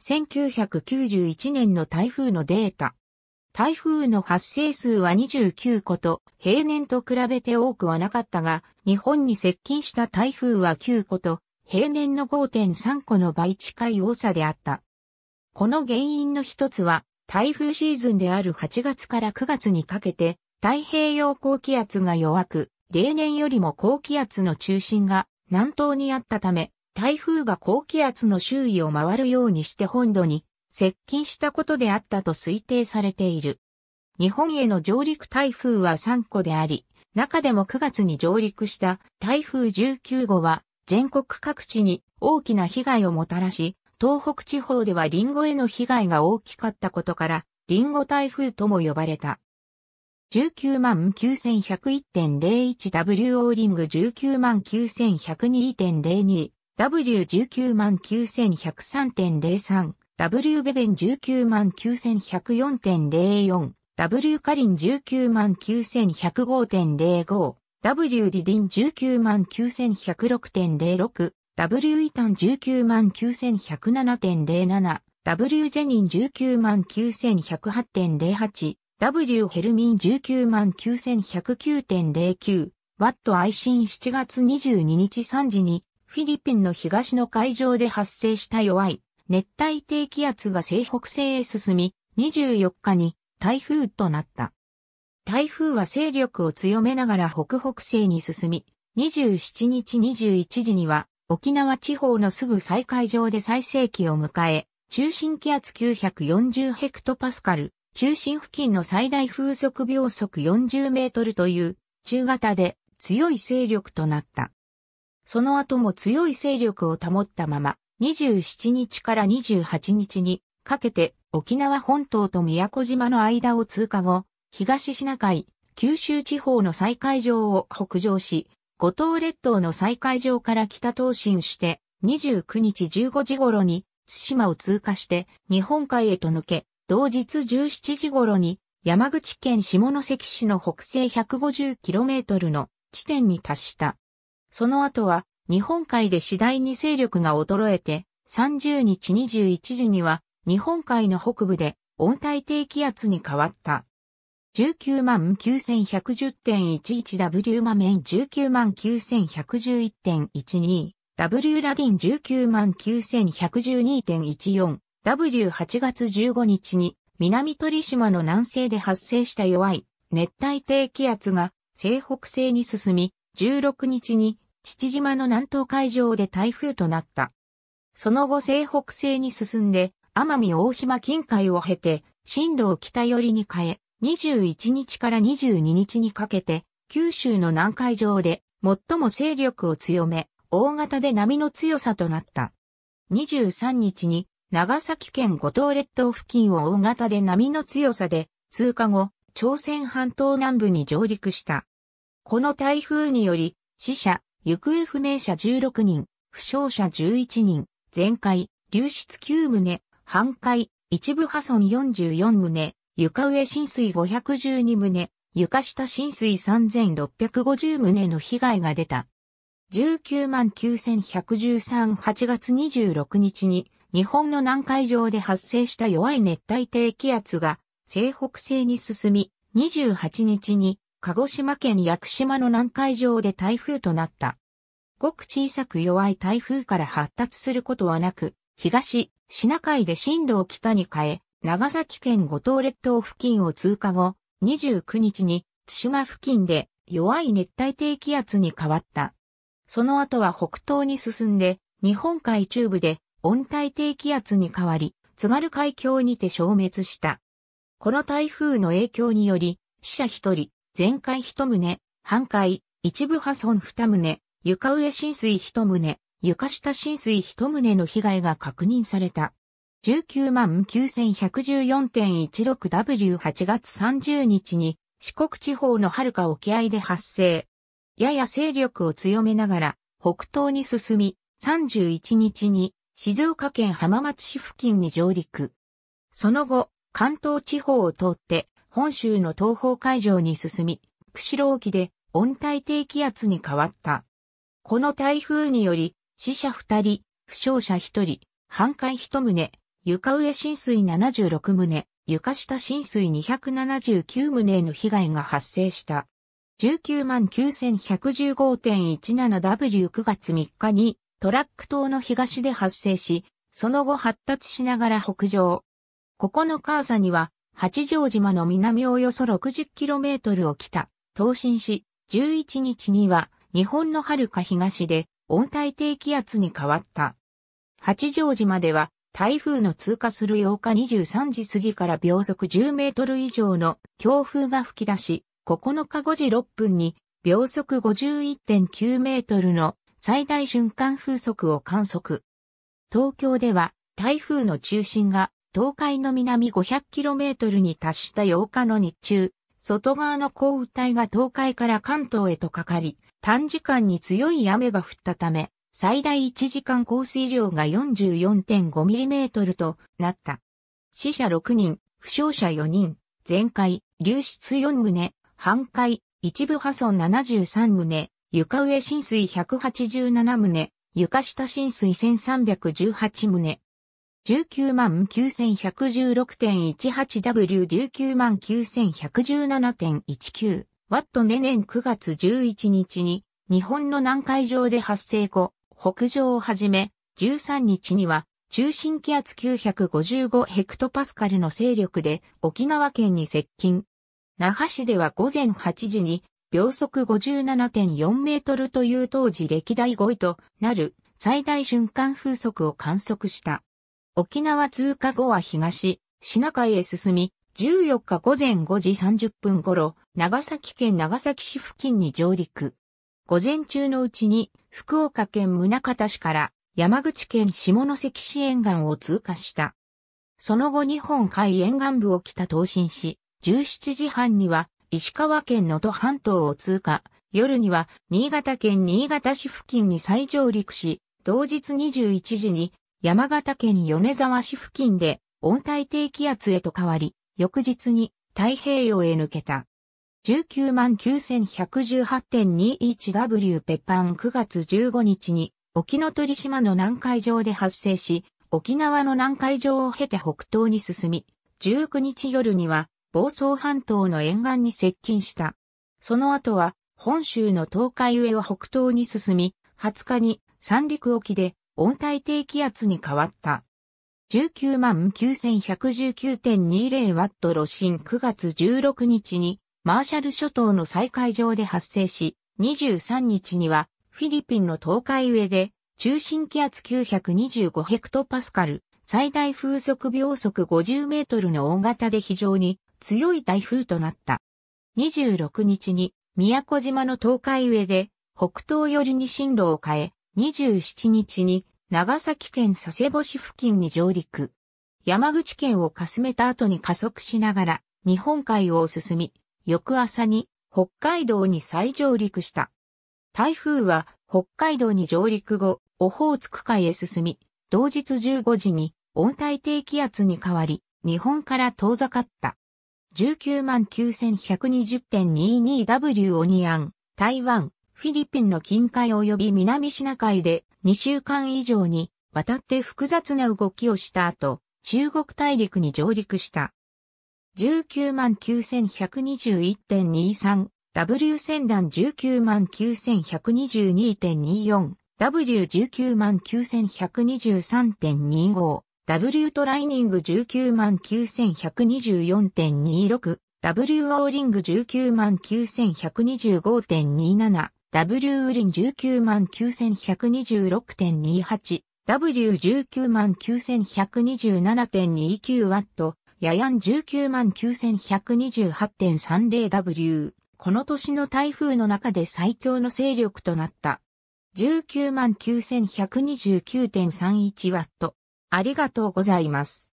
1991年の台風のデータ。台風の発生数は29個と平年と比べて多くはなかったが、日本に接近した台風は9個と平年の5.3個の倍近い多さであった。この原因の一つは、台風シーズンである8月から9月にかけて、太平洋高気圧が弱く、例年よりも高気圧の中心が南東にあったため、台風が高気圧の周囲を回るようにして本土に接近したことであったと推定されている。日本への上陸台風は3個であり、中でも9月に上陸した台風19号は全国各地に大きな被害をもたらし、東北地方ではリンゴへの被害が大きかったことから、リンゴ台風とも呼ばれた。199,101.01WO リング199,102.02 W19 万9103.03、W ベベン19万9104.04、W カリン19万9105.05、W ディディン19万9106.06、W イタン19万9107.07、W ジェニン19万9108.08、W ヘルミン19万9109.09、ワットアイ7月22日3時に、フィリピンの東の海上で発生した弱い熱帯低気圧が西北西へ進み、24日に台風となった。台風は勢力を強めながら北北西に進み、27日21時には沖縄地方のすぐ再海上で最盛期を迎え、中心気圧940ヘクトパスカル、中心付近の最大風速秒速40メートルという中型で強い勢力となった。その後も強い勢力を保ったまま、27日から28日にかけて沖縄本島と宮古島の間を通過後、東シナ海、九州地方の再海上を北上し、五島列島の再海上から北東進して、29日15時頃に対馬を通過して日本海へと抜け、同日17時頃に山口県下関市の北西 150km の地点に達した。その後は日本海で次第に勢力が衰えて、30日21時には日本海の北部で温帯低気圧に変わった。19万 9110.11W マメン19万 9111.12W ラディン19万9112.14 W8 月15日に南鳥島の南西で発生した弱い熱帯低気圧が西北西に進み16日に父島の南東海上で台風となった。その後西北西に進んで、奄美大島近海を経て、進路を北寄りに変え、21日から22日にかけて、九州の南海上で最も勢力を強め、大型で波の強さとなった。23日に長崎県五島列島付近を大型で波の強さで通過後、朝鮮半島南部に上陸した。この台風により、死者、行方不明者16人、負傷者11人、全壊、流出9棟、半壊、一部破損44棟、床上浸水512棟、床下浸水3650棟の被害が出た。19万9113 8月26日に日本の南海上で発生した弱い熱帯低気圧が西北西に進み、28日に鹿児島県屋久島の南海上で台風となった。ごく小さく弱い台風から発達することはなく、東、シナ海で震度を北に変え、長崎県五島列島付近を通過後、29日に津島付近で弱い熱帯低気圧に変わった。その後は北東に進んで、日本海中部で温帯低気圧に変わり、津軽海峡にて消滅した。この台風の影響により、死者一人、全壊一棟、半壊、一部破損二棟、床上浸水一棟、床下浸水一棟の被害が確認された。19万 9114.16W8 月30日に四国地方の遥か沖合で発生。やや勢力を強めながら北東に進み、31日に静岡県浜松市付近に上陸。その後、関東地方を通って本州の東方海上に進み、釧路沖で温帯低気圧に変わった。この台風により、死者2人、負傷者1人、半壊1棟、床上浸水76棟、床下浸水279棟への被害が発生した。199,115.17W9 月3日にトラック島の東で発生し、その後発達しながら北上。9日朝には八丈島の南およそ 60km を北、東進し、11日には日本の遥か東で温帯低気圧に変わった。八丈島では台風の通過する8日23時過ぎから秒速10メートル以上の強風が吹き出し、9日5時6分に秒速51.9メートルの最大瞬間風速を観測。東京では台風の中心が東海の南 500km に達した8日の日中、外側の降雨帯が東海から関東へとかかり、短時間に強い雨が降ったため、最大1時間降水量が 44.5mm となった。死者6人、負傷者4人、全壊、流出4棟、半壊、一部破損73棟、床上浸水187棟、床下浸水1318棟、199,9116.18W19,917.19 ワット年9月11日に日本の南海上で発生後、北上をはじめ、13日には中心気圧955ヘクトパスカルの勢力で沖縄県に接近。那覇市では午前8時に秒速57.4メートルという当時歴代5位となる最大瞬間風速を観測した。沖縄通過後は東、シナ海へ進み、14日午前5時30分頃、長崎県長崎市付近に上陸。午前中のうちに、福岡県宗方市から山口県下関市沿岸を通過した。その後日本海沿岸部を北東進し、17時半には石川県能登半島を通過、夜には新潟県新潟市付近に再上陸し、同日21時に山形県米沢市付近で温帯低気圧へと変わり、翌日に太平洋へ抜けた。199,118.21W ペッパン9月15日に沖ノ鳥島の南海上で発生し、沖縄の南海上を経て北東に進み、19日夜には房総半島の沿岸に接近した。その後は本州の東海上を北東に進み、20日に三陸沖で温帯低気圧に変わった。19万9119.20ワット炉心9月16日にマーシャル諸島の再海上で発生し、23日にはフィリピンの東海上で中心気圧925ヘクトパスカル、最大風速秒速50メートルの大型で非常に強い台風となった。26日に宮古島の東海上で北東寄りに進路を変え、27日に長崎県佐世保市付近に上陸。山口県をかすめた後に加速しながら日本海を進み、翌朝に北海道に再上陸した。台風は北海道に上陸後、オホーツク海へ進み、同日15時に温帯低気圧に変わり、日本から遠ざかった。199120.22W オニアン、台湾、フィリピンの近海及び南シナ海で2週間以上に渡って複雑な動きをした後、中国大陸に上陸した。199,121.23W 戦団1 9 9 1 2 2 2 4 w 1 9 9 1 2 3 2 5 W トライニング 199,124.26W オーリング199,125.27 W ウリン199,9126.28、W199,9127.29 ワット、ヤヤン 199,9128.30W。この年の台風の中で最強の勢力となった。199,129.31ワット。ありがとうございます。